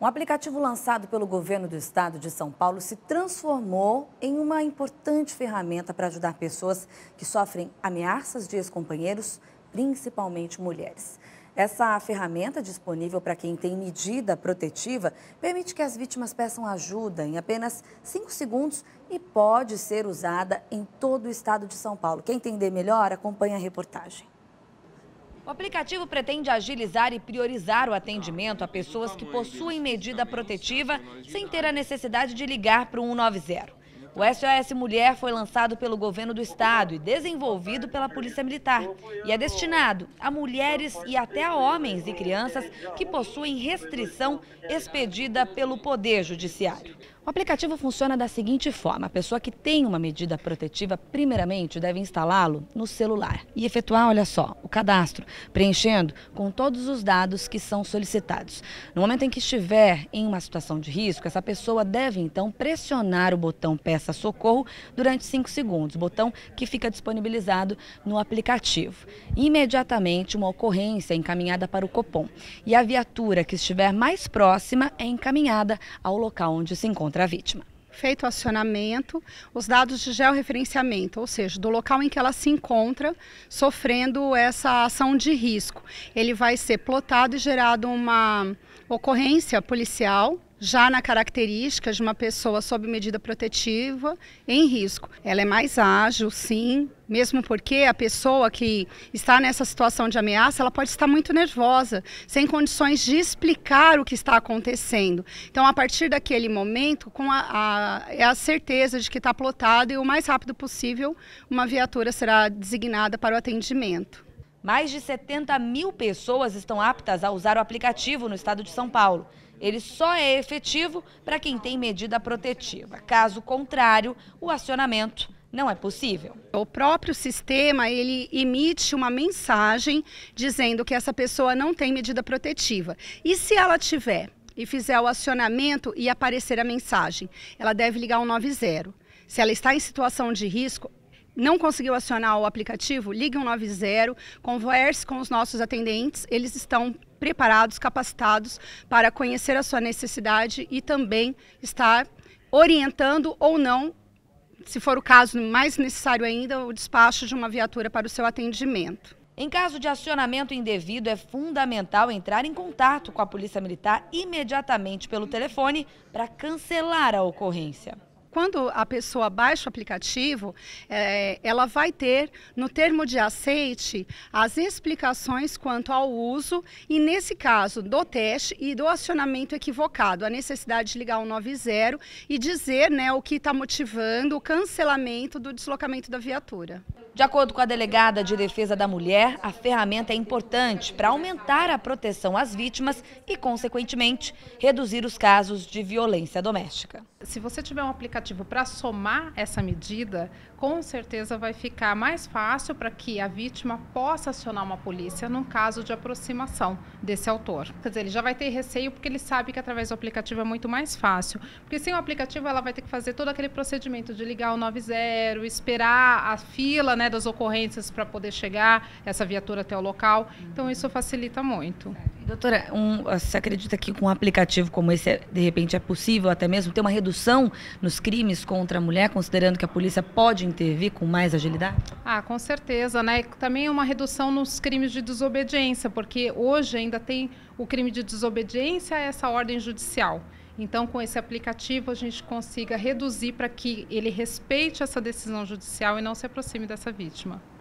Um aplicativo lançado pelo governo do estado de São Paulo se transformou em uma importante ferramenta para ajudar pessoas que sofrem ameaças de ex-companheiros, principalmente mulheres. Essa ferramenta, disponível para quem tem medida protetiva, permite que as vítimas peçam ajuda em apenas 5 segundos e pode ser usada em todo o estado de São Paulo. Quem entender melhor, acompanha a reportagem. O aplicativo pretende agilizar e priorizar o atendimento a pessoas que possuem medida protetiva sem ter a necessidade de ligar para o 190. O SOS Mulher foi lançado pelo governo do estado e desenvolvido pela Polícia Militar e é destinado a mulheres e até a homens e crianças que possuem restrição expedida pelo Poder Judiciário. O aplicativo funciona da seguinte forma: a pessoa que tem uma medida protetiva, primeiramente, deve instalá-lo no celular e efetuar, olha só, o cadastro, preenchendo com todos os dados que são solicitados. No momento em que estiver em uma situação de risco, essa pessoa deve então pressionar o botão Peça Socorro durante 5 segundos, botão que fica disponibilizado no aplicativo. Imediatamente, uma ocorrência é encaminhada para o Copom e a viatura que estiver mais próxima é encaminhada ao local onde se encontra contra a vítima. Feito o acionamento, os dados de georreferenciamento, ou seja, do local em que ela se encontra sofrendo essa ação de risco. Ele vai ser plotado e gerado uma ocorrência policial já na característica de uma pessoa sob medida protetiva em risco. Ela é mais ágil, sim, mesmo porque a pessoa que está nessa situação de ameaça, ela pode estar muito nervosa, sem condições de explicar o que está acontecendo. Então, a partir daquele momento, com a, a, é a certeza de que está plotado e o mais rápido possível, uma viatura será designada para o atendimento. Mais de 70 mil pessoas estão aptas a usar o aplicativo no estado de São Paulo. Ele só é efetivo para quem tem medida protetiva. Caso contrário, o acionamento não é possível. O próprio sistema, ele emite uma mensagem dizendo que essa pessoa não tem medida protetiva. E se ela tiver e fizer o acionamento e aparecer a mensagem, ela deve ligar o 90. Se ela está em situação de risco, não conseguiu acionar o aplicativo, ligue 190, converse com os nossos atendentes, eles estão preparados, capacitados para conhecer a sua necessidade e também estar orientando ou não, se for o caso, mais necessário ainda, o despacho de uma viatura para o seu atendimento. Em caso de acionamento indevido, é fundamental entrar em contato com a Polícia Militar imediatamente pelo telefone para cancelar a ocorrência quando a pessoa baixa o aplicativo, é, ela vai ter no termo de aceite as explicações quanto ao uso e, nesse caso, do teste e do acionamento equivocado, a necessidade de ligar o 90 e dizer né, o que está motivando o cancelamento do deslocamento da viatura. De acordo com a delegada de defesa da mulher, a ferramenta é importante para aumentar a proteção às vítimas e, consequentemente, reduzir os casos de violência doméstica. Se você tiver um aplicativo legislativo para somar essa medida, com certeza vai ficar mais fácil para que a vítima possa acionar uma polícia num caso de aproximação desse autor. Quer dizer, ele já vai ter receio porque ele sabe que através do aplicativo é muito mais fácil. Porque sem o aplicativo ela vai ter que fazer todo aquele procedimento de ligar o 90, esperar a fila né, das ocorrências para poder chegar essa viatura até o local. Então isso facilita muito. Doutora, um, você acredita que com um aplicativo como esse, de repente, é possível até mesmo ter uma redução nos crimes contra a mulher, considerando que a polícia pode intervir com mais agilidade? Ah, com certeza, né? Também uma redução nos crimes de desobediência, porque hoje ainda tem o crime de desobediência a essa ordem judicial. Então, com esse aplicativo, a gente consiga reduzir para que ele respeite essa decisão judicial e não se aproxime dessa vítima.